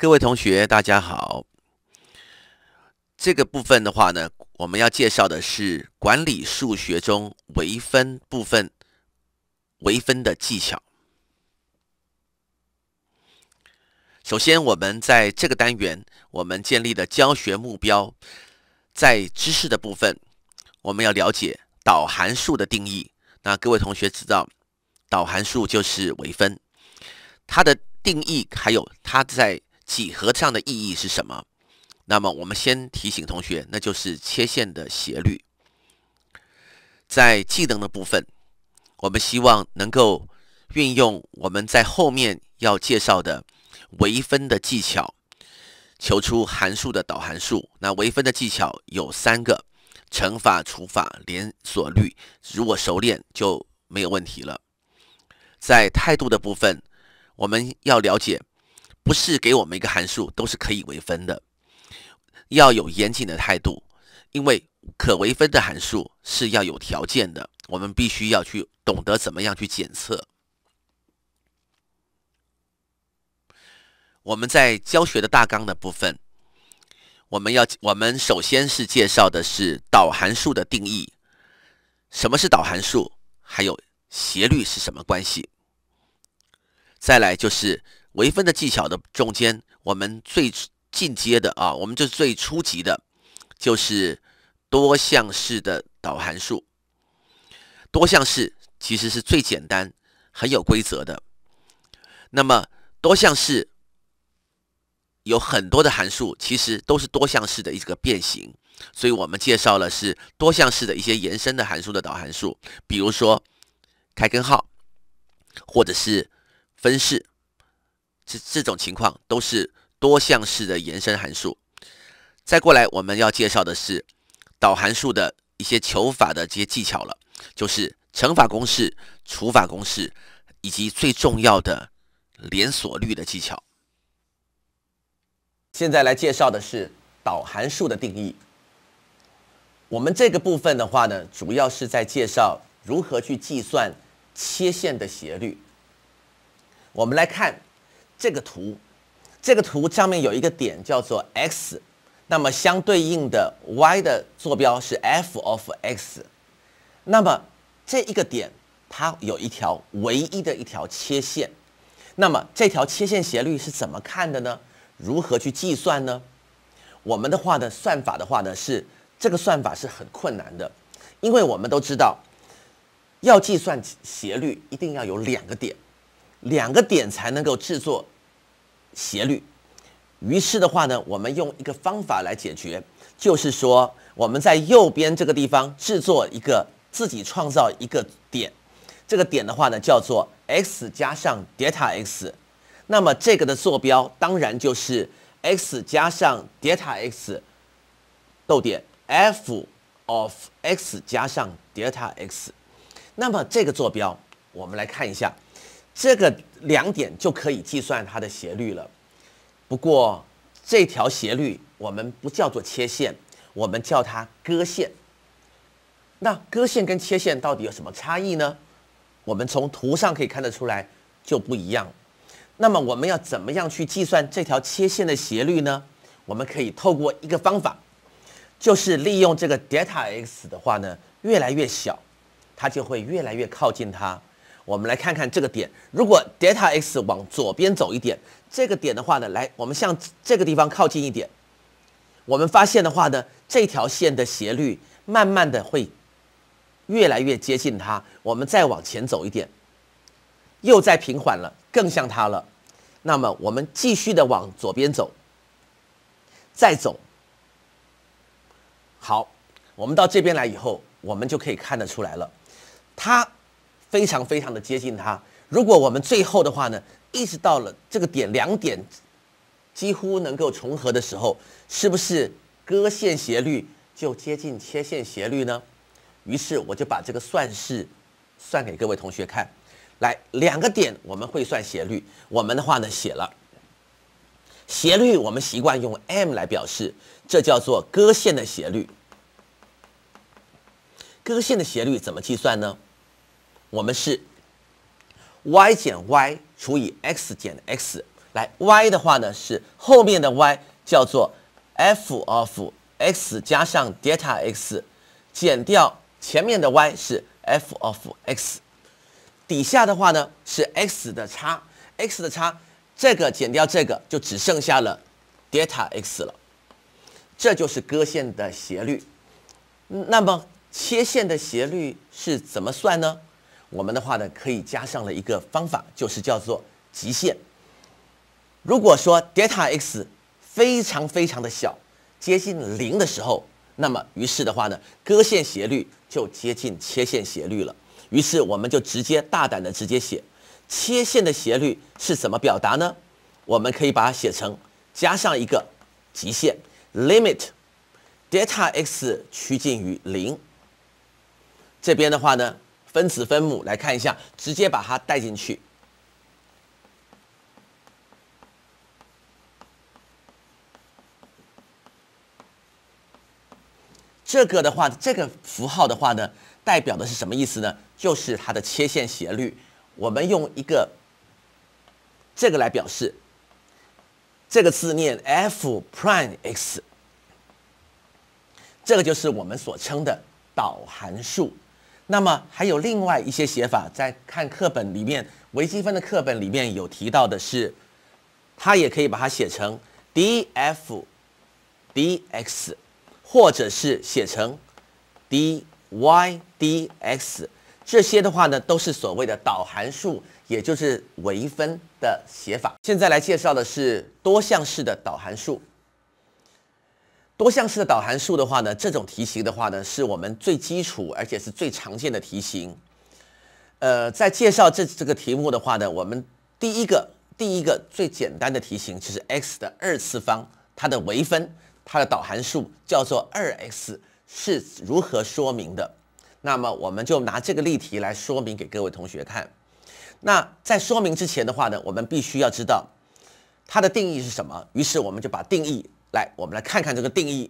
各位同学，大家好。这个部分的话呢，我们要介绍的是管理数学中微分部分微分的技巧。首先，我们在这个单元我们建立的教学目标，在知识的部分，我们要了解导函数的定义。那各位同学知道，导函数就是微分，它的定义还有它在几何上的意义是什么？那么我们先提醒同学，那就是切线的斜率。在技能的部分，我们希望能够运用我们在后面要介绍的微分的技巧，求出函数的导函数。那微分的技巧有三个：乘法、除法、连锁率。如果熟练，就没有问题了。在态度的部分，我们要了解。不是给我们一个函数都是可以为分的，要有严谨的态度，因为可为分的函数是要有条件的，我们必须要去懂得怎么样去检测。我们在教学的大纲的部分，我们要我们首先是介绍的是导函数的定义，什么是导函数，还有斜率是什么关系，再来就是。微分的技巧的中间，我们最进阶的啊，我们就是最初级的，就是多项式的导函数。多项式其实是最简单、很有规则的。那么多项式有很多的函数，其实都是多项式的一个变形，所以我们介绍了是多项式的一些延伸的函数的导函数，比如说开根号，或者是分式。这这种情况都是多项式的延伸函数。再过来，我们要介绍的是导函数的一些求法的这些技巧了，就是乘法公式、除法公式，以及最重要的连锁率的技巧。现在来介绍的是导函数的定义。我们这个部分的话呢，主要是在介绍如何去计算切线的斜率。我们来看。这个图，这个图上面有一个点叫做 x，那么相对应的 y 的坐标是 f of x，那么这一个点它有一条唯一的一条切线，那么这条切线斜率是怎么看的呢？如何去计算呢？我们的话的算法的话呢是这个算法是很困难的，因为我们都知道，要计算斜率一定要有两个点。两个点才能够制作斜率，于是的话呢，我们用一个方法来解决，就是说我们在右边这个地方制作一个自己创造一个点，这个点的话呢叫做 x 加上 delta x，那么这个的坐标当然就是 x 加上 delta x，逗点 f of x 加上 delta x，那么这个坐标我们来看一下。这个两点就可以计算它的斜率了。不过这条斜率我们不叫做切线，我们叫它割线。那割线跟切线到底有什么差异呢？我们从图上可以看得出来就不一样。那么我们要怎么样去计算这条切线的斜率呢？我们可以透过一个方法，就是利用这个 delta x 的话呢，越来越小，它就会越来越靠近它。我们来看看这个点，如果 delta x 往左边走一点，这个点的话呢，来，我们向这个地方靠近一点，我们发现的话呢，这条线的斜率慢慢的会越来越接近它。我们再往前走一点，又再平缓了，更像它了。那么我们继续的往左边走，再走。好，我们到这边来以后，我们就可以看得出来了，它。非常非常的接近它。如果我们最后的话呢，一直到了这个点两点几乎能够重合的时候，是不是割线斜率就接近切线斜率呢？于是我就把这个算式算给各位同学看。来，两个点我们会算斜率，我们的话呢写了斜率，我们习惯用 m 来表示，这叫做割线的斜率。割线的斜率怎么计算呢？我们是 y 减 y 除以 x 减 x，来 y 的话呢是后面的 y 叫做 f of x 加上 delta x，减掉前面的 y 是 f of x，底下的话呢是 x 的差，x 的差，这个减掉这个就只剩下了 delta x 了，这就是割线的斜率。那么切线的斜率是怎么算呢？我们的话呢，可以加上了一个方法，就是叫做极限。如果说 delta x 非常非常的小，接近零的时候，那么于是的话呢，割线斜率就接近切线斜率了。于是我们就直接大胆的直接写，切线的斜率是怎么表达呢？我们可以把它写成加上一个极限 limit delta x 趋近于零。这边的话呢？分子分母来看一下，直接把它带进去。这个的话，这个符号的话呢，代表的是什么意思呢？就是它的切线斜率。我们用一个这个来表示，这个字念 f prime x，这个就是我们所称的导函数。那么还有另外一些写法，在看课本里面，微积分的课本里面有提到的是，它也可以把它写成 d f d x，或者是写成 d y d x，这些的话呢，都是所谓的导函数，也就是微分的写法。现在来介绍的是多项式的导函数。多项式的导函数的话呢，这种题型的话呢，是我们最基础而且是最常见的题型。呃，在介绍这这个题目的话呢，我们第一个第一个最简单的题型就是 x 的二次方，它的微分，它的导函数叫做二 x，是如何说明的？那么我们就拿这个例题来说明给各位同学看。那在说明之前的话呢，我们必须要知道。它的定义是什么？于是我们就把定义来，我们来看看这个定义。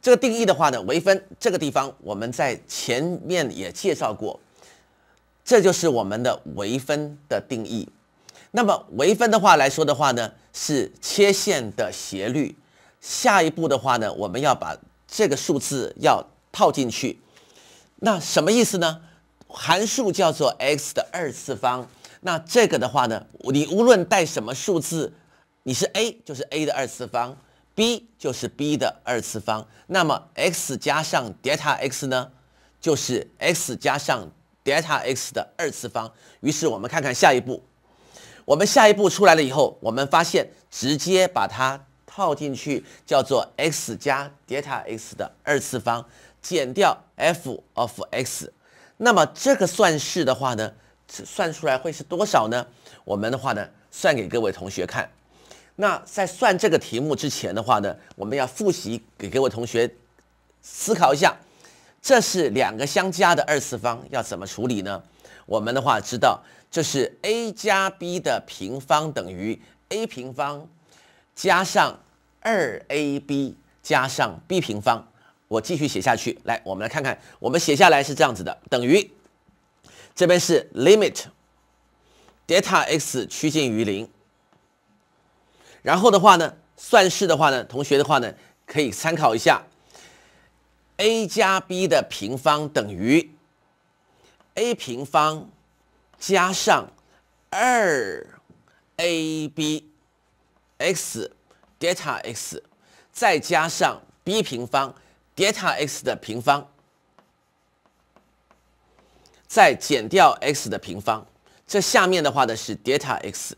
这个定义的话呢，微分这个地方我们在前面也介绍过，这就是我们的微分的定义。那么微分的话来说的话呢，是切线的斜率。下一步的话呢，我们要把这个数字要套进去。那什么意思呢？函数叫做 x 的二次方。那这个的话呢，你无论带什么数字。你是 a 就是 a 的二次方，b 就是 b 的二次方，那么 x 加上 delta x 呢，就是 x 加上 delta x 的二次方。于是我们看看下一步，我们下一步出来了以后，我们发现直接把它套进去，叫做 x 加 delta x 的二次方减掉 f of x。那么这个算式的话呢，算出来会是多少呢？我们的话呢，算给各位同学看。那在算这个题目之前的话呢，我们要复习给各位同学思考一下，这是两个相加的二次方要怎么处理呢？我们的话知道这是 a 加 b 的平方等于 a 平方加上二 ab 加上 b 平方。我继续写下去，来我们来看看，我们写下来是这样子的，等于这边是 limit delta x 趋近于零。然后的话呢，算式的话呢，同学的话呢，可以参考一下：a 加 b 的平方等于 a 平方加上二 abx delta x，再加上 b 平方 delta x 的平方，再减掉 x 的平方。这下面的话呢是 delta x。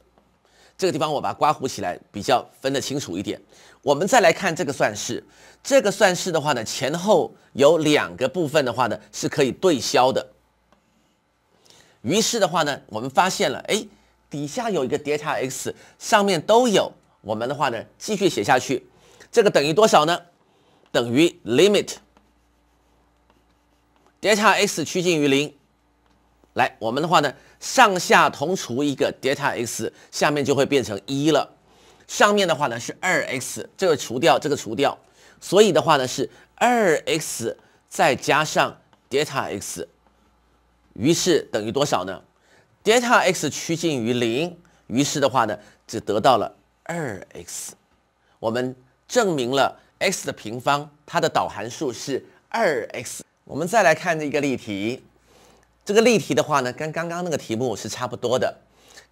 这个地方我把它刮弧起来比较分得清楚一点。我们再来看这个算式，这个算式的话呢，前后有两个部分的话呢，是可以对消的。于是的话呢，我们发现了，哎，底下有一个 delta x，上面都有，我们的话呢，继续写下去，这个等于多少呢？等于 limit delta x 趋近于零。来，我们的话呢。上下同除一个 delta x，下面就会变成一了，上面的话呢是二 x，这个除掉，这个除掉，所以的话呢是二 x 再加上 delta x，于是等于多少呢？delta x 趋近于零，于是的话呢就得到了二 x。我们证明了 x 的平方它的导函数是二 x。我们再来看这个例题。这个例题的话呢，跟刚刚那个题目是差不多的。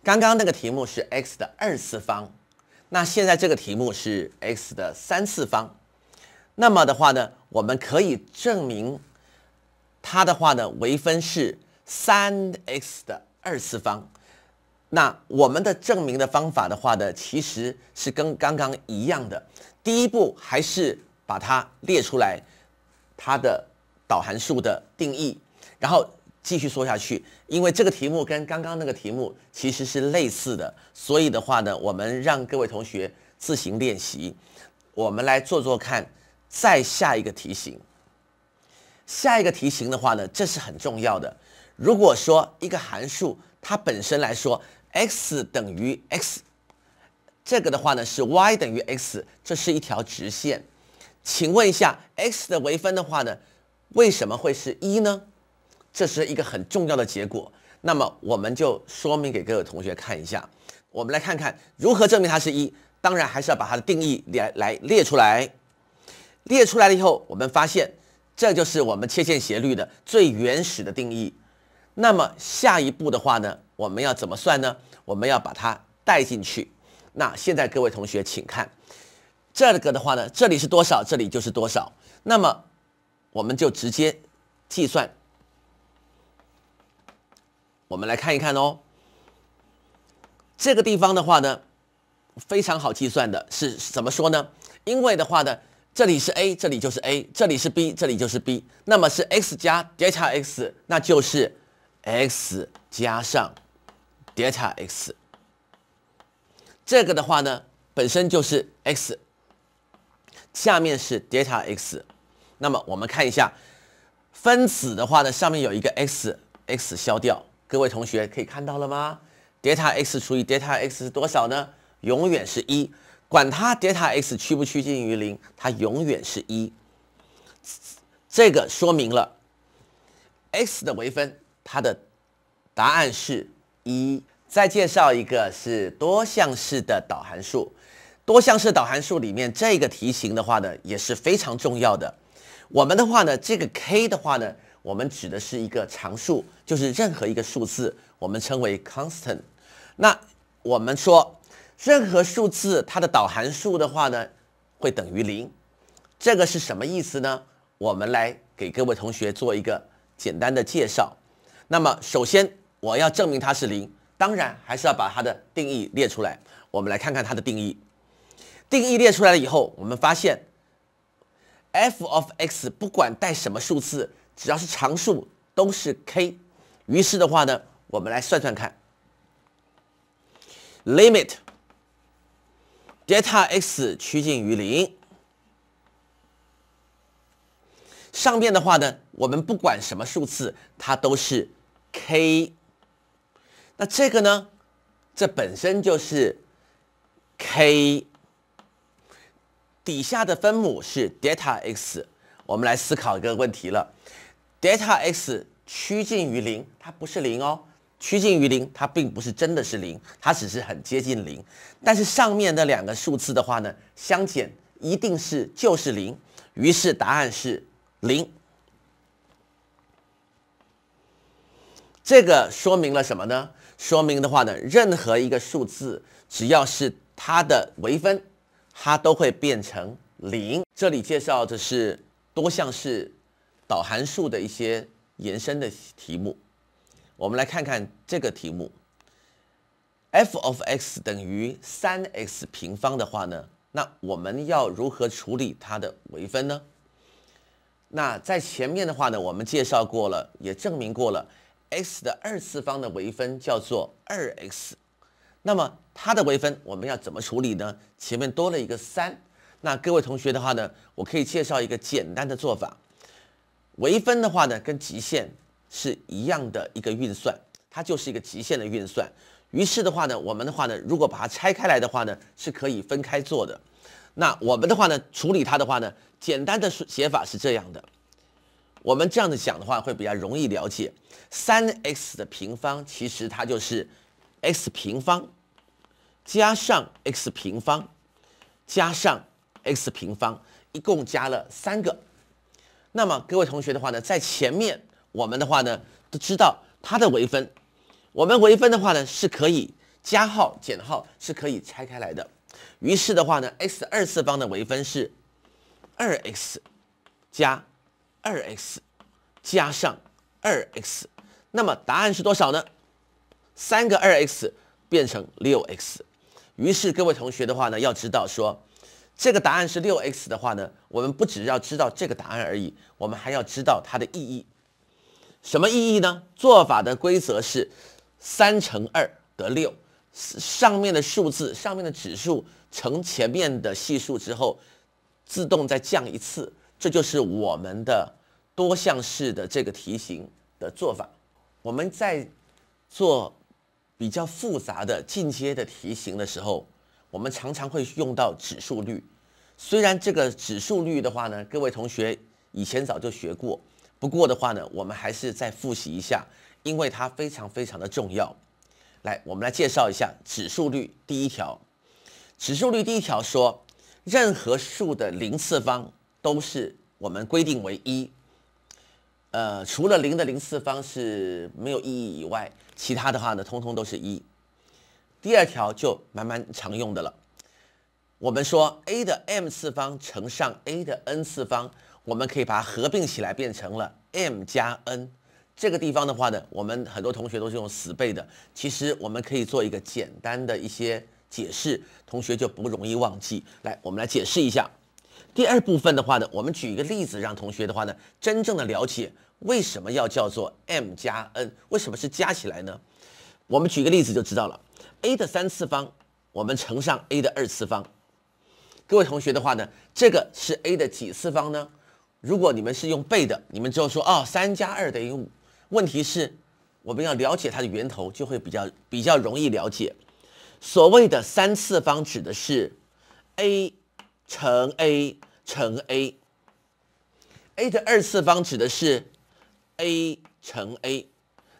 刚刚那个题目是 x 的二次方，那现在这个题目是 x 的三次方。那么的话呢，我们可以证明它的话呢，微分是三 x 的二次方。那我们的证明的方法的话呢，其实是跟刚刚一样的。第一步还是把它列出来，它的导函数的定义，然后。继续说下去，因为这个题目跟刚刚那个题目其实是类似的，所以的话呢，我们让各位同学自行练习，我们来做做看。再下一个题型，下一个题型的话呢，这是很重要的。如果说一个函数它本身来说，x 等于 x，这个的话呢是 y 等于 x，这是一条直线。请问一下，x 的微分的话呢，为什么会是一呢？这是一个很重要的结果，那么我们就说明给各位同学看一下。我们来看看如何证明它是一。当然，还是要把它的定义来来列出来。列出来了以后，我们发现这就是我们切线斜率的最原始的定义。那么下一步的话呢，我们要怎么算呢？我们要把它带进去。那现在各位同学请看，这个的话呢，这里是多少，这里就是多少。那么我们就直接计算。我们来看一看哦，这个地方的话呢，非常好计算的是怎么说呢？因为的话呢，这里是 a，这里就是 a，这里是 b，这里就是 b，那么是 x 加德尔塔 x，那就是 x 加上德尔塔 x。这个的话呢，本身就是 x，下面是德尔塔 x，那么我们看一下分子的话呢，上面有一个 x，x 消掉。各位同学可以看到了吗？delta x 除以 delta x 是多少呢？永远是一，管它 delta x 趋不趋近于零，它永远是一。这个说明了 x 的微分，它的答案是一。再介绍一个是多项式的导函数，多项式导函数里面这个题型的话呢，也是非常重要的。我们的话呢，这个 k 的话呢。我们指的是一个常数，就是任何一个数字，我们称为 constant。那我们说，任何数字它的导函数的话呢，会等于零。这个是什么意思呢？我们来给各位同学做一个简单的介绍。那么首先，我要证明它是零，当然还是要把它的定义列出来。我们来看看它的定义。定义列出来了以后，我们发现 f of x 不管带什么数字。只要是常数都是 k，于是的话呢，我们来算算看，limit delta x 趋近于零，上面的话呢，我们不管什么数字，它都是 k，那这个呢，这本身就是 k，底下的分母是 delta x，我们来思考一个问题了。delta x 趋近于零，它不是零哦，趋近于零，它并不是真的是零，它只是很接近零。但是上面的两个数字的话呢，相减一定是就是零，于是答案是零。这个说明了什么呢？说明的话呢，任何一个数字只要是它的微分，它都会变成零。这里介绍的是多项式。导函数的一些延伸的题目，我们来看看这个题目。f of x 等于三 x 平方的话呢，那我们要如何处理它的微分呢？那在前面的话呢，我们介绍过了，也证明过了，x 的二次方的微分叫做二 x。那么它的微分我们要怎么处理呢？前面多了一个三，那各位同学的话呢，我可以介绍一个简单的做法。微分的话呢，跟极限是一样的一个运算，它就是一个极限的运算。于是的话呢，我们的话呢，如果把它拆开来的话呢，是可以分开做的。那我们的话呢，处理它的话呢，简单的写法是这样的。我们这样子讲的话，会比较容易了解。三 x 的平方，其实它就是 x 平方加上 x 平方加上 x 平方，一共加了三个。那么各位同学的话呢，在前面我们的话呢都知道它的微分，我们微分的话呢是可以加号减号是可以拆开来的，于是的话呢，x 二次方的微分是二 x 加二 x 加上二 x，那么答案是多少呢？三个二 x 变成六 x，于是各位同学的话呢，要知道说。这个答案是六 x 的话呢，我们不只要知道这个答案而已，我们还要知道它的意义。什么意义呢？做法的规则是三乘二得六，上面的数字上面的指数乘前面的系数之后，自动再降一次。这就是我们的多项式的这个题型的做法。我们在做比较复杂的进阶的题型的时候。我们常常会用到指数律，虽然这个指数律的话呢，各位同学以前早就学过，不过的话呢，我们还是再复习一下，因为它非常非常的重要。来，我们来介绍一下指数律。第一条，指数律第一条说，任何数的零次方都是我们规定为一，呃，除了零的零次方是没有意义以外，其他的话呢，通通都是一。第二条就蛮蛮常用的了。我们说 a 的 m 次方乘上 a 的 n 次方，我们可以把它合并起来变成了 m 加 n。这个地方的话呢，我们很多同学都是用死背的。其实我们可以做一个简单的一些解释，同学就不容易忘记。来，我们来解释一下。第二部分的话呢，我们举一个例子，让同学的话呢，真正的了解为什么要叫做 m 加 n，为什么是加起来呢？我们举个例子就知道了。a 的三次方，我们乘上 a 的二次方，各位同学的话呢，这个是 a 的几次方呢？如果你们是用背的，你们就说哦，三加二等于五。问题是，我们要了解它的源头，就会比较比较容易了解。所谓的三次方指的是 a 乘 a 乘 a，a 的二次方指的是 a 乘 a。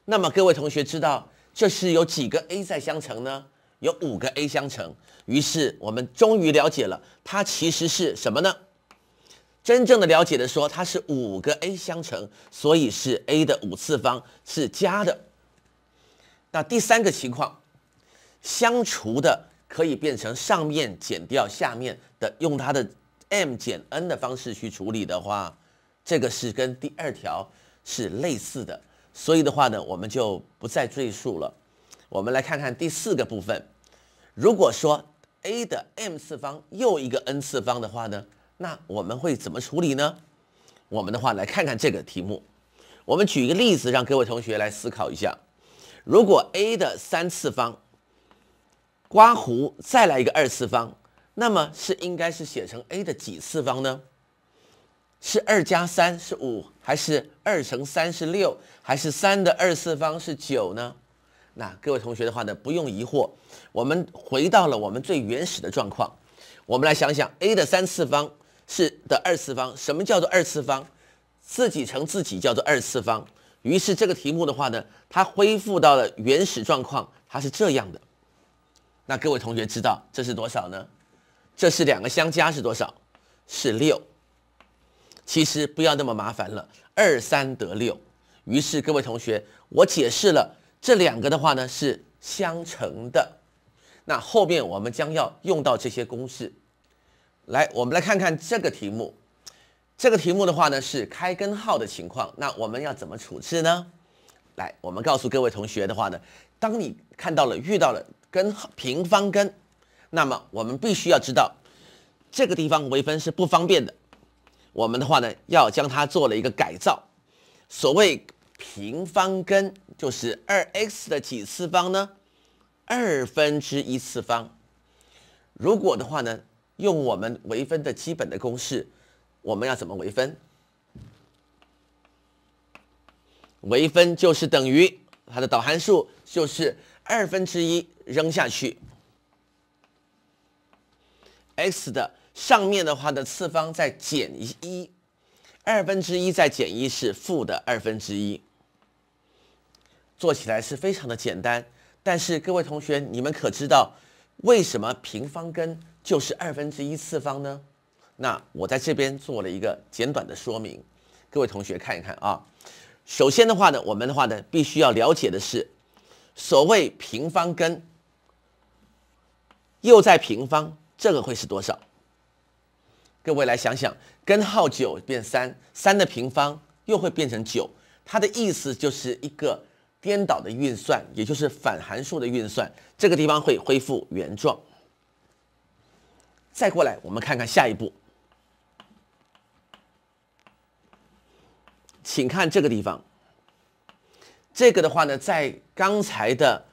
那么各位同学知道？这是有几个 a 在相乘呢？有五个 a 相乘，于是我们终于了解了它其实是什么呢？真正的了解的说，它是五个 a 相乘，所以是 a 的五次方是加的。那第三个情况，相除的可以变成上面减掉下面的，用它的 m 减 n 的方式去处理的话，这个是跟第二条是类似的。所以的话呢，我们就不再赘述了。我们来看看第四个部分。如果说 a 的 m 次方又一个 n 次方的话呢，那我们会怎么处理呢？我们的话来看看这个题目。我们举一个例子，让各位同学来思考一下：如果 a 的三次方刮胡再来一个二次方，那么是应该是写成 a 的几次方呢？是二加三是五。还是二乘三是六，还是三的二次方是九呢？那各位同学的话呢，不用疑惑，我们回到了我们最原始的状况。我们来想想，a 的三次方是的二次方，什么叫做二次方？自己乘自己叫做二次方。于是这个题目的话呢，它恢复到了原始状况，它是这样的。那各位同学知道这是多少呢？这是两个相加是多少？是六。其实不要那么麻烦了，二三得六。于是各位同学，我解释了这两个的话呢是相乘的。那后面我们将要用到这些公式。来，我们来看看这个题目。这个题目的话呢是开根号的情况，那我们要怎么处置呢？来，我们告诉各位同学的话呢，当你看到了遇到了根平方根，那么我们必须要知道这个地方微分是不方便的。我们的话呢，要将它做了一个改造。所谓平方根，就是二 x 的几次方呢？二分之一次方。如果的话呢，用我们微分的基本的公式，我们要怎么微分？微分就是等于它的导函数，就是二分之一扔下去 x 的。上面的话的次方再减一，二分之一再减一是负的二分之一，做起来是非常的简单。但是各位同学，你们可知道为什么平方根就是二分之一次方呢？那我在这边做了一个简短的说明，各位同学看一看啊。首先的话呢，我们的话呢必须要了解的是，所谓平方根又在平方，这个会是多少？各位来想想，根号九变三，三的平方又会变成九。它的意思就是一个颠倒的运算，也就是反函数的运算，这个地方会恢复原状。再过来，我们看看下一步，请看这个地方。这个的话呢，在刚才的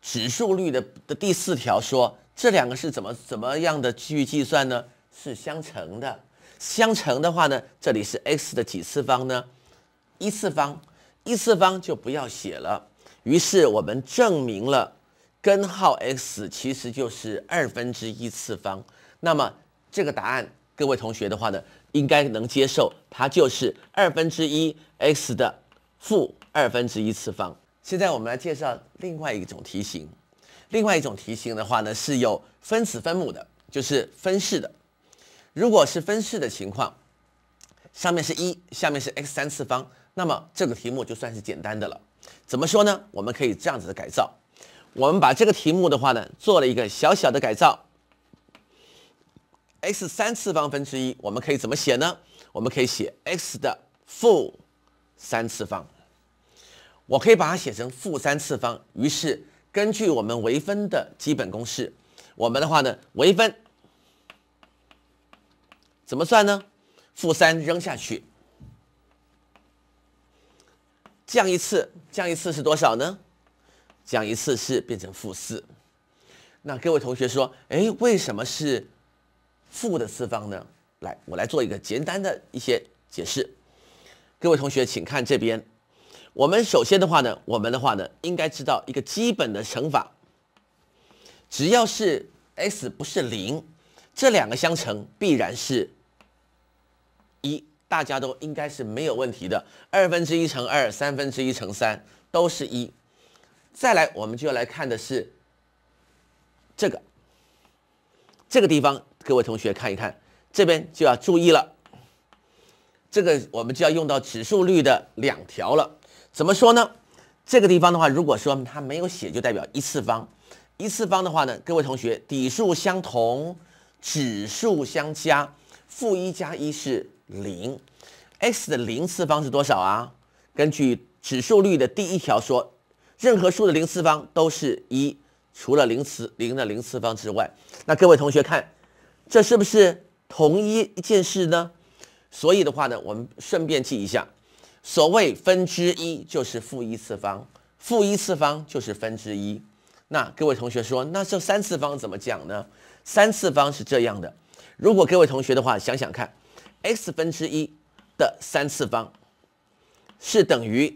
指数律的的第四条说，这两个是怎么怎么样的去计算呢？是相乘的，相乘的话呢，这里是 x 的几次方呢？一次方，一次方就不要写了。于是我们证明了根号 x 其实就是二分之一次方。那么这个答案，各位同学的话呢，应该能接受，它就是二分之一 x 的负二分之一次方。现在我们来介绍另外一种题型，另外一种题型的话呢，是有分子分母的，就是分式的。如果是分式的情况，上面是一，下面是 x 三次方，那么这个题目就算是简单的了。怎么说呢？我们可以这样子的改造，我们把这个题目的话呢，做了一个小小的改造。x 三次方分之一，我们可以怎么写呢？我们可以写 x 的负三次方，我可以把它写成负三次方。于是根据我们微分的基本公式，我们的话呢，微分。怎么算呢？负三扔下去，降一次，降一次是多少呢？降一次是变成负四。那各位同学说，哎，为什么是负的次方呢？来，我来做一个简单的一些解释。各位同学，请看这边。我们首先的话呢，我们的话呢，应该知道一个基本的乘法。只要是 s 不是零，这两个相乘必然是。一，大家都应该是没有问题的。二分之一乘二，三分之一乘三，都是一。再来，我们就要来看的是这个。这个地方，各位同学看一看，这边就要注意了。这个我们就要用到指数率的两条了。怎么说呢？这个地方的话，如果说它没有写，就代表一次方。一次方的话呢，各位同学，底数相同，指数相加，负一加一是。零，x 的零次方是多少啊？根据指数律的第一条说，任何数的零次方都是一，除了零次零的零次方之外。那各位同学看，这是不是同一一件事呢？所以的话呢，我们顺便记一下，所谓分之一就是负一次方，负一次方就是分之一。那各位同学说，那这三次方怎么讲呢？三次方是这样的，如果各位同学的话想想看。x 分之一的三次方是等于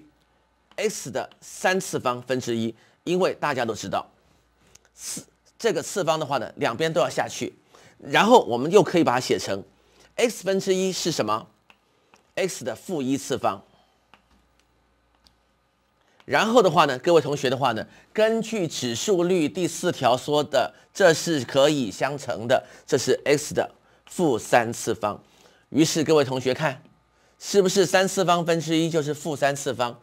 x 的三次方分之一，因为大家都知道，次这个次方的话呢，两边都要下去，然后我们又可以把它写成 x 分之一是什么？x 的负一次方。然后的话呢，各位同学的话呢，根据指数律第四条说的，这是可以相乘的，这是 x 的负三次方。于是各位同学看，是不是三次方分之一就是负三次方？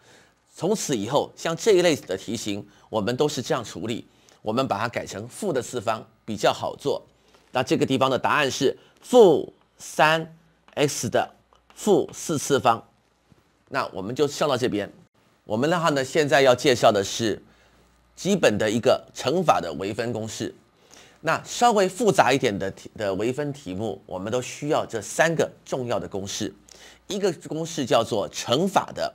从此以后，像这一类的题型，我们都是这样处理，我们把它改成负的次方比较好做。那这个地方的答案是负三 x 的负四次方。那我们就上到这边。我们的话呢，现在要介绍的是基本的一个乘法的微分公式。那稍微复杂一点的题的微分题目，我们都需要这三个重要的公式：一个公式叫做乘法的，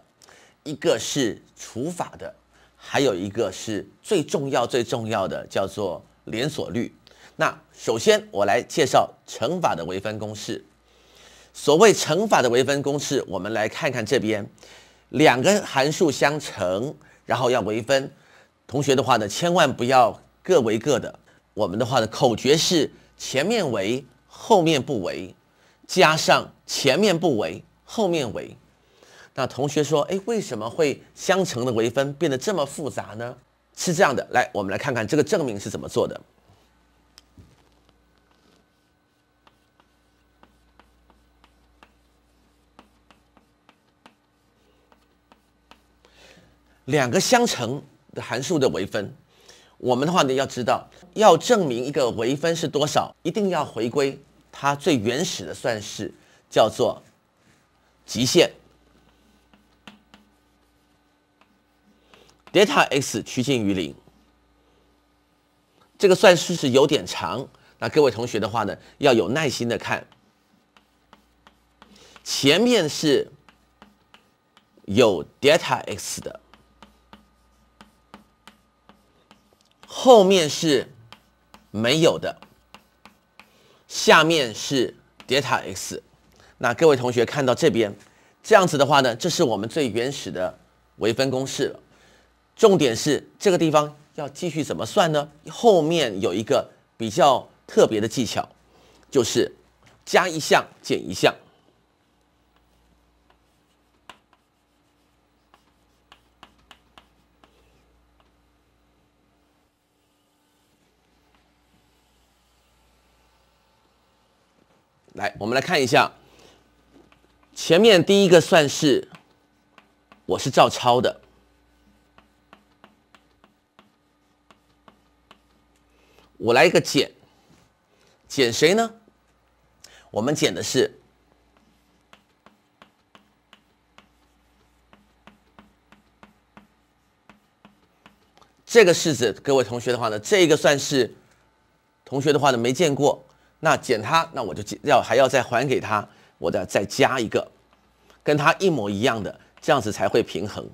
一个是除法的，还有一个是最重要最重要的叫做连锁律。那首先我来介绍乘法的微分公式。所谓乘法的微分公式，我们来看看这边两个函数相乘，然后要微分。同学的话呢，千万不要各为各的。我们的话的口诀是前面为，后面不为，加上前面不为，后面为。那同学说，哎，为什么会相乘的微分变得这么复杂呢？是这样的，来，我们来看看这个证明是怎么做的。两个相乘的函数的微分。我们的话呢，要知道要证明一个微分是多少，一定要回归它最原始的算式，叫做极限 delta x 趋近于零。这个算式是有点长，那各位同学的话呢，要有耐心的看，前面是有 delta x 的。后面是没有的，下面是 delta x，那各位同学看到这边这样子的话呢，这是我们最原始的微分公式了。重点是这个地方要继续怎么算呢？后面有一个比较特别的技巧，就是加一项减一项。来，我们来看一下前面第一个算式，我是照抄的。我来一个减，减谁呢？我们减的是这个式子。各位同学的话呢，这个算式同学的话呢，没见过。那减它，那我就要还要再还给他，我再再加一个，跟它一模一样的，这样子才会平衡。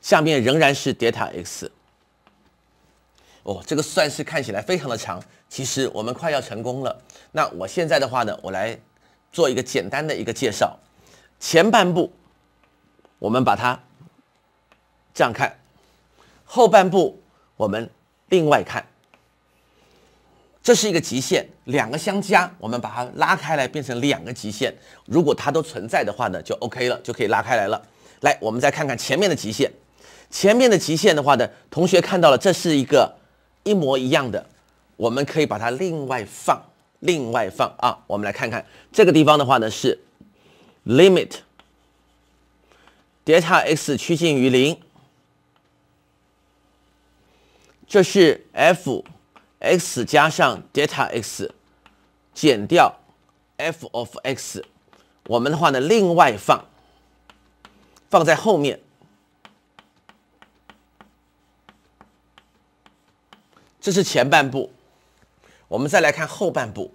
下面仍然是 delta x。哦，这个算式看起来非常的长，其实我们快要成功了。那我现在的话呢，我来做一个简单的一个介绍，前半步。我们把它这样看，后半部我们另外看，这是一个极限，两个相加，我们把它拉开来变成两个极限，如果它都存在的话呢，就 OK 了，就可以拉开来了。来，我们再看看前面的极限，前面的极限的话呢，同学看到了，这是一个一模一样的，我们可以把它另外放，另外放啊，我们来看看这个地方的话呢是 limit。d 尔塔 t a x 趋近于零，这是 f x 加上 d 尔塔 t a x 减掉 f of x，我们的话呢，另外放放在后面，这是前半部，我们再来看后半部。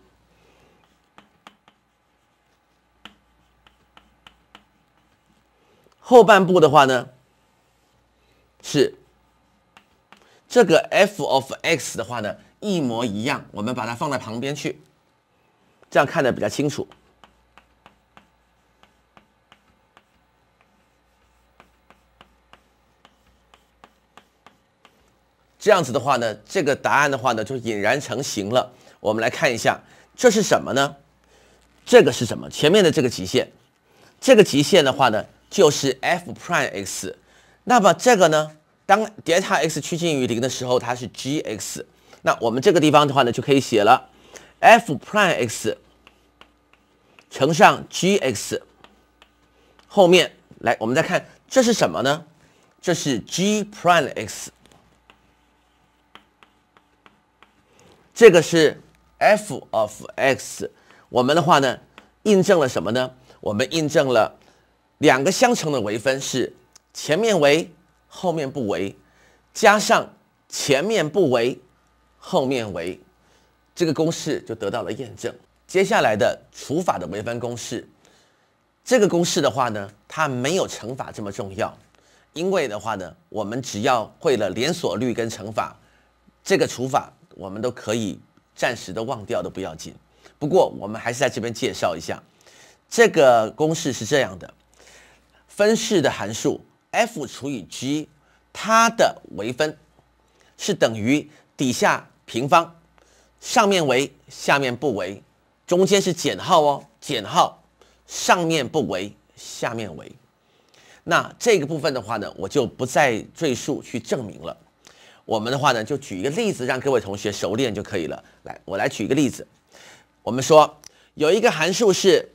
后半部的话呢，是这个 f of x 的话呢，一模一样。我们把它放在旁边去，这样看的比较清楚。这样子的话呢，这个答案的话呢，就引然成型了。我们来看一下，这是什么呢？这个是什么？前面的这个极限，这个极限的话呢？就是 f prime x，那么这个呢，当 delta x 趋近于零的时候，它是 g x。那我们这个地方的话呢，就可以写了，f prime x 乘上 g x。后面来，我们再看这是什么呢？这是 g prime x。这个是 f of x。我们的话呢，印证了什么呢？我们印证了。两个相乘的微分是前面为后面不为，加上前面不为后面为，这个公式就得到了验证。接下来的除法的微分公式，这个公式的话呢，它没有乘法这么重要，因为的话呢，我们只要会了连锁律跟乘法，这个除法我们都可以暂时的忘掉的不要紧。不过我们还是在这边介绍一下，这个公式是这样的。分式的函数 f 除以 g，它的微分是等于底下平方，上面为，下面不为，中间是减号哦，减号，上面不为，下面为。那这个部分的话呢，我就不再赘述去证明了。我们的话呢，就举一个例子让各位同学熟练就可以了。来，我来举一个例子，我们说有一个函数是。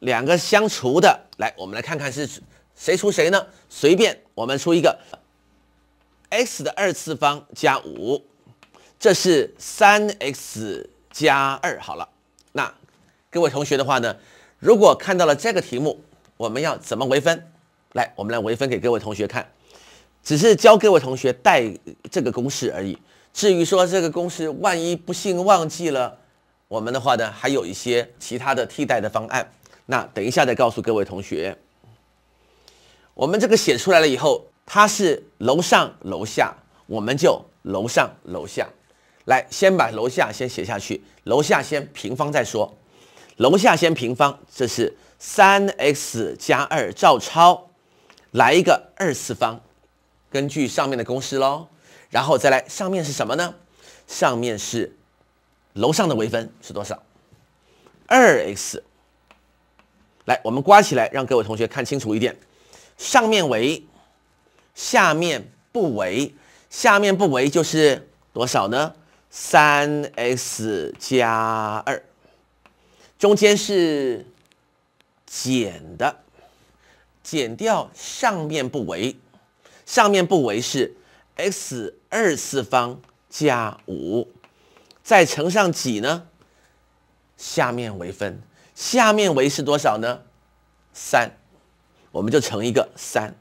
两个相除的，来，我们来看看是谁除谁呢？随便，我们出一个 x 的二次方加五，这是三 x 加二。好了，那各位同学的话呢，如果看到了这个题目，我们要怎么微分？来，我们来微分给各位同学看，只是教各位同学带这个公式而已。至于说这个公式万一不幸忘记了，我们的话呢，还有一些其他的替代的方案。那等一下再告诉各位同学，我们这个写出来了以后，它是楼上楼下，我们就楼上楼下来，先把楼下先写下去，楼下先平方再说，楼下先平方，这是三 x 加二照抄，来一个二次方，根据上面的公式喽，然后再来上面是什么呢？上面是楼上的微分是多少？二 x。来，我们刮起来，让各位同学看清楚一点。上面为，下面不为，下面不为就是多少呢？三 x 加二，中间是减的，减掉上面不为，上面不为是 x 二次方加五，再乘上几呢？下面为分。下面为是多少呢？三，我们就乘一个三，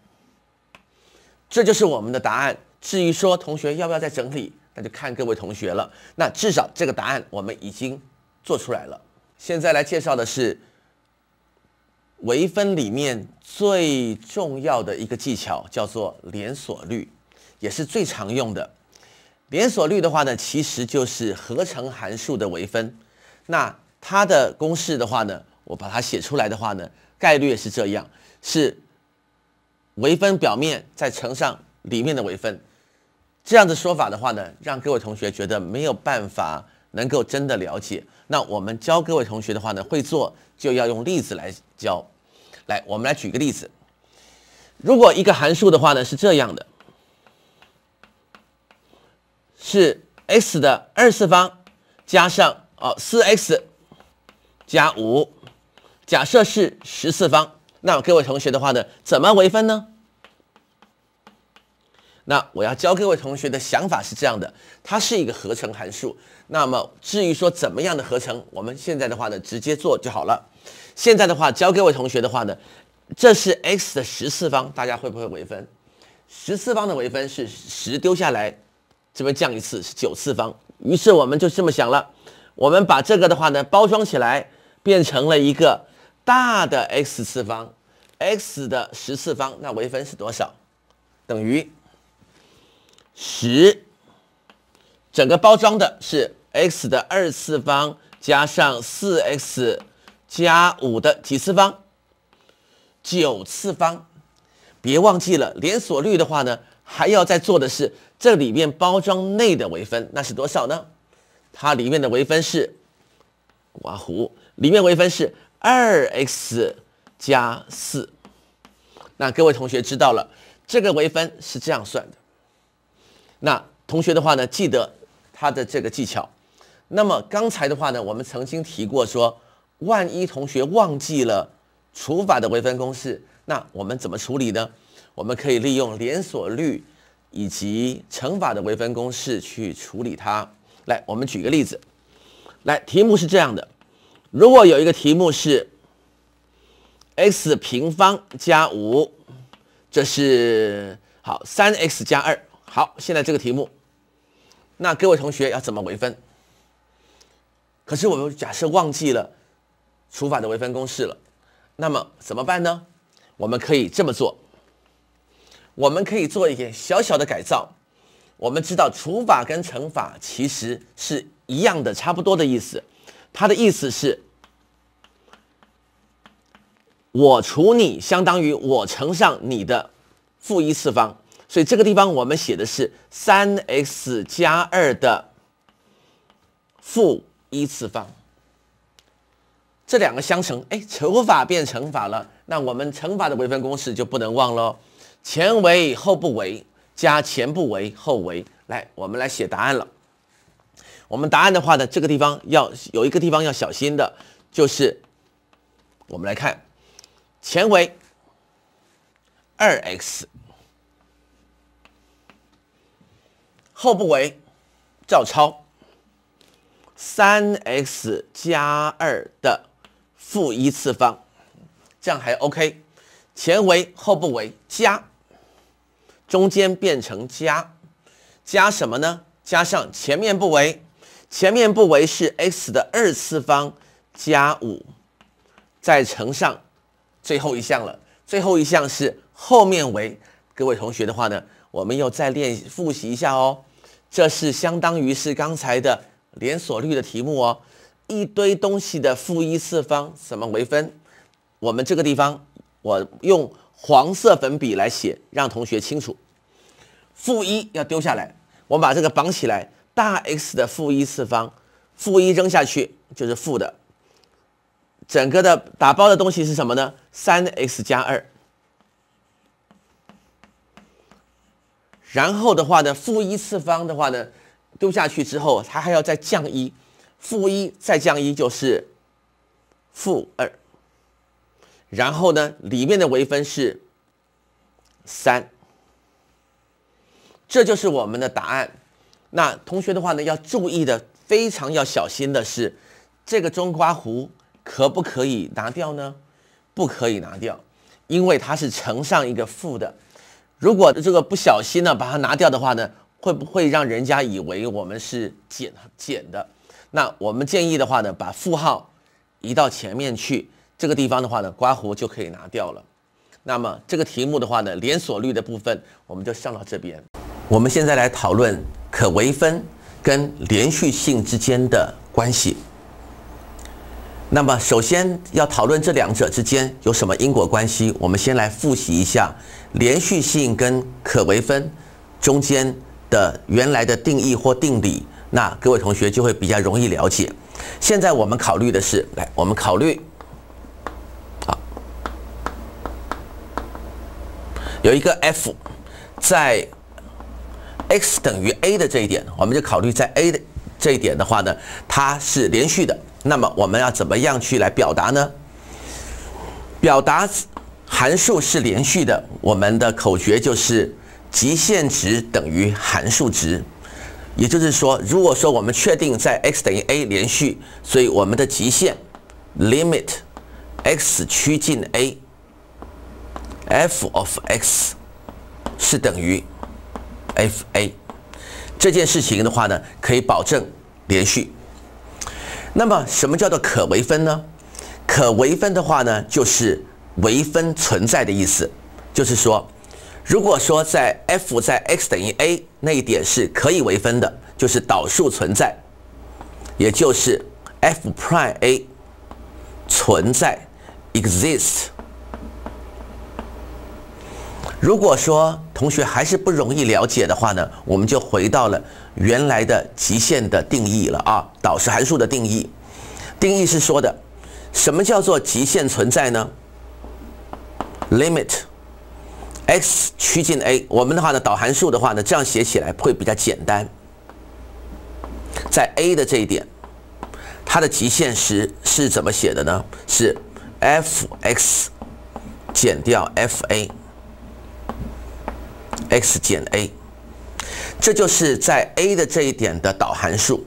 这就是我们的答案。至于说同学要不要再整理，那就看各位同学了。那至少这个答案我们已经做出来了。现在来介绍的是微分里面最重要的一个技巧，叫做连锁律，也是最常用的。连锁律的话呢，其实就是合成函数的微分。那它的公式的话呢，我把它写出来的话呢，概率是这样，是微分表面再乘上里面的微分，这样的说法的话呢，让各位同学觉得没有办法能够真的了解。那我们教各位同学的话呢，会做就要用例子来教。来，我们来举个例子，如果一个函数的话呢，是这样的，是 x 的二次方加上哦四 x。加五，假设是十次方，那各位同学的话呢，怎么微分呢？那我要教各位同学的想法是这样的，它是一个合成函数，那么至于说怎么样的合成，我们现在的话呢，直接做就好了。现在的话，教各位同学的话呢，这是 x 的十次方，大家会不会微分？十次方的微分是十丢下来，这边降一次是九次方，于是我们就这么想了，我们把这个的话呢，包装起来。变成了一个大的 x 次方，x 的十次方，那微分是多少？等于十。整个包装的是 x 的二次方加上四 x 加五的几次方？九次方。别忘记了，连锁率的话呢，还要再做的是这里面包装内的微分，那是多少呢？它里面的微分是，哇胡。里面微分是二 x 加四，那各位同学知道了这个微分是这样算的。那同学的话呢，记得他的这个技巧。那么刚才的话呢，我们曾经提过说，万一同学忘记了除法的微分公式，那我们怎么处理呢？我们可以利用连锁律以及乘法的微分公式去处理它。来，我们举个例子，来，题目是这样的。如果有一个题目是 x 平方加五，这是好三 x 加二好，现在这个题目，那各位同学要怎么微分？可是我们假设忘记了除法的微分公式了，那么怎么办呢？我们可以这么做，我们可以做一点小小的改造。我们知道除法跟乘法其实是一样的，差不多的意思。它的意思是，我除你相当于我乘上你的负一次方，所以这个地方我们写的是三 x 加二的负一次方。这两个相乘，哎，除法变乘法了，那我们乘法的微分公式就不能忘了，前为后不为，加前不为后为，来，我们来写答案了。我们答案的话呢，这个地方要有一个地方要小心的，就是我们来看，前为二 x，后不为照抄三 x 加二的负一次方，这样还 OK。前为后不为加，中间变成加，加什么呢？加上前面不为。前面不为是 x 的二次方加五，再乘上最后一项了。最后一项是后面为各位同学的话呢，我们要再练复习一下哦。这是相当于是刚才的连锁律的题目哦。一堆东西的负一次方什么为分？我们这个地方我用黄色粉笔来写，让同学清楚。负一要丢下来，我们把这个绑起来。大 x 的负一次方，负一扔下去就是负的。整个的打包的东西是什么呢？三 x 加二。然后的话呢，负一次方的话呢，丢下去之后，它还要再降一，负一再降一就是负二。然后呢，里面的微分是三，这就是我们的答案。那同学的话呢，要注意的非常要小心的是，这个中刮胡可不可以拿掉呢？不可以拿掉，因为它是乘上一个负的。如果这个不小心呢把它拿掉的话呢，会不会让人家以为我们是减减的？那我们建议的话呢，把负号移到前面去，这个地方的话呢，刮胡就可以拿掉了。那么这个题目的话呢，连锁率的部分我们就上到这边。我们现在来讨论。可微分跟连续性之间的关系。那么，首先要讨论这两者之间有什么因果关系。我们先来复习一下连续性跟可微分中间的原来的定义或定理，那各位同学就会比较容易了解。现在我们考虑的是，来，我们考虑，好，有一个 f 在。x 等于 a 的这一点，我们就考虑在 a 的这一点的话呢，它是连续的。那么我们要怎么样去来表达呢？表达函数是连续的，我们的口诀就是极限值等于函数值。也就是说，如果说我们确定在 x 等于 a 连续，所以我们的极限 limit x 趋近 a f of x 是等于。f a，这件事情的话呢，可以保证连续。那么，什么叫做可微分呢？可微分的话呢，就是微分存在的意思，就是说，如果说在 f 在 x 等于 a 那一点是可以微分的，就是导数存在，也就是 f prime a 存在 exist。如果说同学还是不容易了解的话呢，我们就回到了原来的极限的定义了啊，导数函数的定义。定义是说的，什么叫做极限存在呢？limit x 趋近 a，我们的话呢，导函数的话呢，这样写起来会比较简单。在 a 的这一点，它的极限时是怎么写的呢？是 f x 减掉 f a。x 减 a，这就是在 a 的这一点的导函数。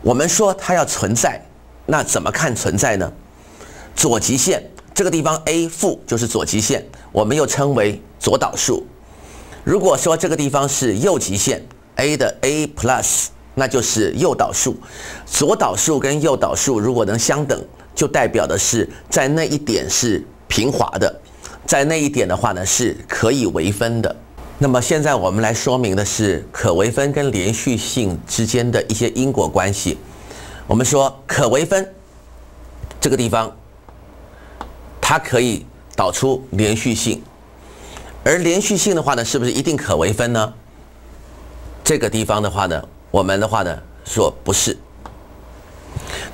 我们说它要存在，那怎么看存在呢？左极限，这个地方 a 负就是左极限，我们又称为左导数。如果说这个地方是右极限 a 的 a plus，那就是右导数。左导数跟右导数如果能相等，就代表的是在那一点是平滑的，在那一点的话呢是可以微分的。那么现在我们来说明的是可微分跟连续性之间的一些因果关系。我们说可微分这个地方，它可以导出连续性，而连续性的话呢，是不是一定可微分呢？这个地方的话呢，我们的话呢说不是。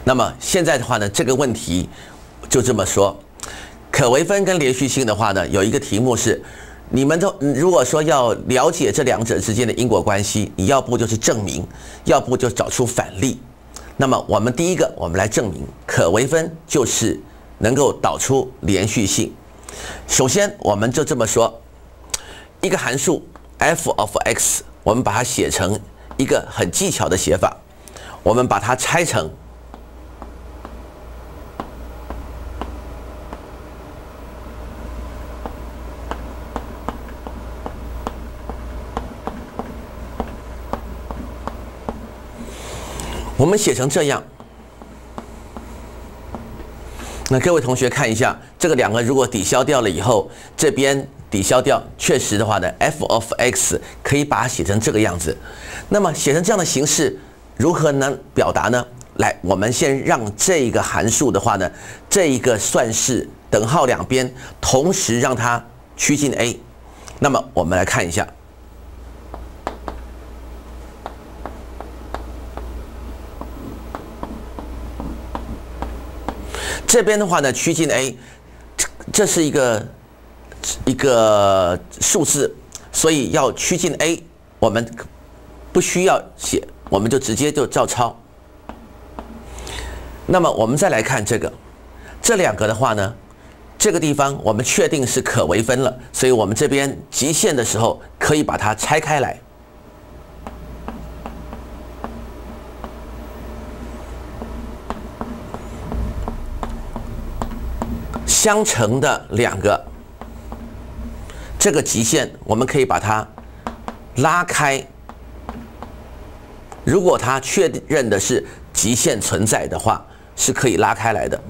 那么现在的话呢，这个问题就这么说，可微分跟连续性的话呢，有一个题目是。你们都如果说要了解这两者之间的因果关系，你要不就是证明，要不就找出反例。那么我们第一个，我们来证明可微分就是能够导出连续性。首先，我们就这么说，一个函数 f of x，我们把它写成一个很技巧的写法，我们把它拆成。我们写成这样，那各位同学看一下，这个两个如果抵消掉了以后，这边抵消掉，确实的话呢，f of x 可以把它写成这个样子。那么写成这样的形式，如何能表达呢？来，我们先让这一个函数的话呢，这一个算式等号两边同时让它趋近 a，那么我们来看一下。这边的话呢，趋近 a，这这是一个一个数字，所以要趋近 a，我们不需要写，我们就直接就照抄。那么我们再来看这个，这两个的话呢，这个地方我们确定是可微分了，所以我们这边极限的时候可以把它拆开来。相乘的两个，这个极限我们可以把它拉开。如果它确认的是极限存在的话，是可以拉开来的。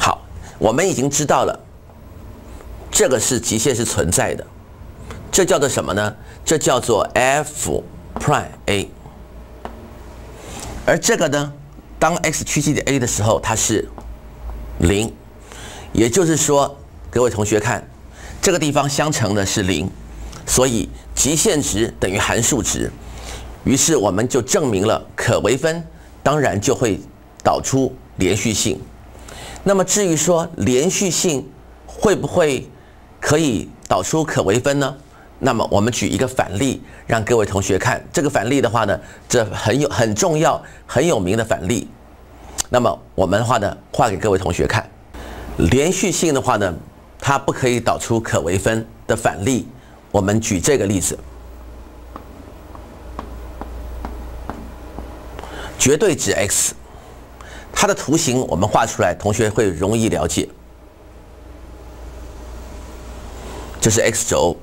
好，我们已经知道了，这个是极限是存在的，这叫做什么呢？这叫做 f prime a。而这个呢，当 x 趋近于 a 的时候，它是。零，也就是说，各位同学看，这个地方相乘的是零，所以极限值等于函数值，于是我们就证明了可微分，当然就会导出连续性。那么至于说连续性会不会可以导出可微分呢？那么我们举一个反例，让各位同学看这个反例的话呢，这很有很重要、很有名的反例。那么我们的话呢，画给各位同学看。连续性的话呢，它不可以导出可微分的反例。我们举这个例子，绝对值 x，它的图形我们画出来，同学会容易了解。这是 x 轴，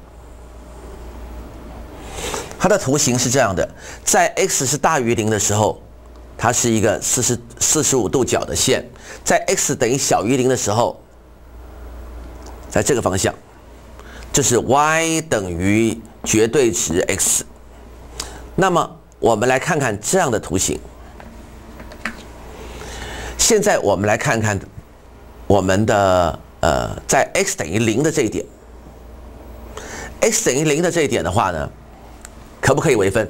它的图形是这样的，在 x 是大于零的时候。它是一个四十四十五度角的线，在 x 等于小于零的时候，在这个方向，这是 y 等于绝对值 x。那么我们来看看这样的图形。现在我们来看看我们的呃，在 x 等于零的这一点，x 等于零的这一点的话呢，可不可以微分？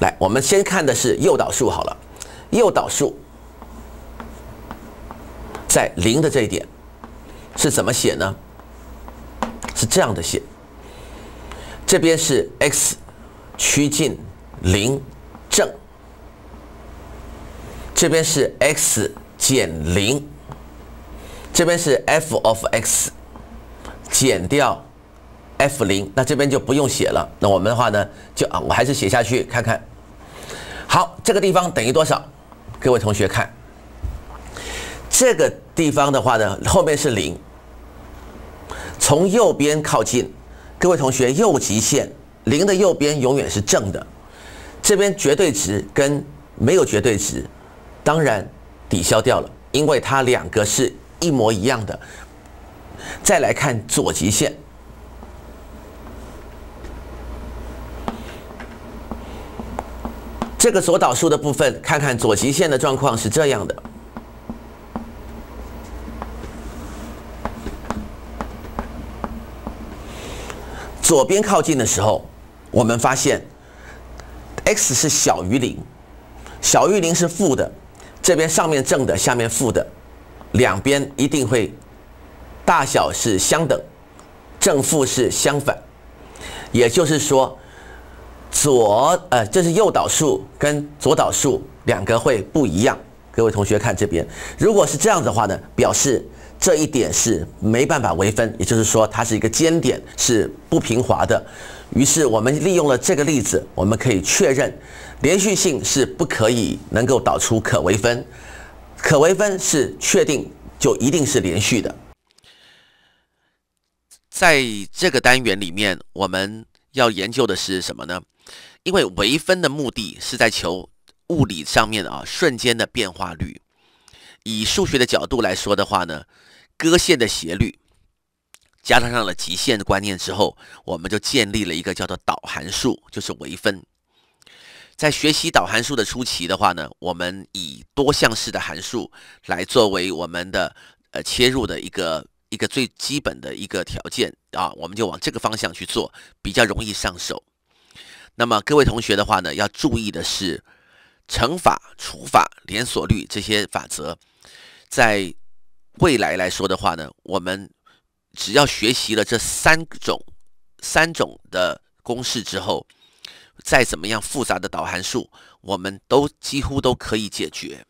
来，我们先看的是诱导数好了。诱导数在零的这一点是怎么写呢？是这样的写，这边是 x 趋近零正，这边是 x 减零，这边是 f of x 减掉 f 零，那这边就不用写了。那我们的话呢，就啊，我还是写下去看看。好，这个地方等于多少？各位同学看，这个地方的话呢，后面是零，从右边靠近。各位同学，右极限零的右边永远是正的，这边绝对值跟没有绝对值，当然抵消掉了，因为它两个是一模一样的。再来看左极限。这个左导数的部分，看看左极限的状况是这样的。左边靠近的时候，我们发现 x 是小于零，小于零是负的，这边上面正的，下面负的，两边一定会大小是相等，正负是相反，也就是说。左，呃，这是右导数跟左导数两个会不一样。各位同学看这边，如果是这样的话呢，表示这一点是没办法微分，也就是说它是一个尖点，是不平滑的。于是我们利用了这个例子，我们可以确认连续性是不可以能够导出可微分，可微分是确定就一定是连续的。在这个单元里面，我们要研究的是什么呢？因为微分的目的是在求物理上面的啊瞬间的变化率。以数学的角度来说的话呢，割线的斜率，加上上了极限的观念之后，我们就建立了一个叫做导函数，就是微分。在学习导函数的初期的话呢，我们以多项式的函数来作为我们的呃切入的一个一个最基本的一个条件啊，我们就往这个方向去做，比较容易上手。那么各位同学的话呢，要注意的是，乘法、除法、连锁律这些法则，在未来来说的话呢，我们只要学习了这三种、三种的公式之后，再怎么样复杂的导函数，我们都几乎都可以解决。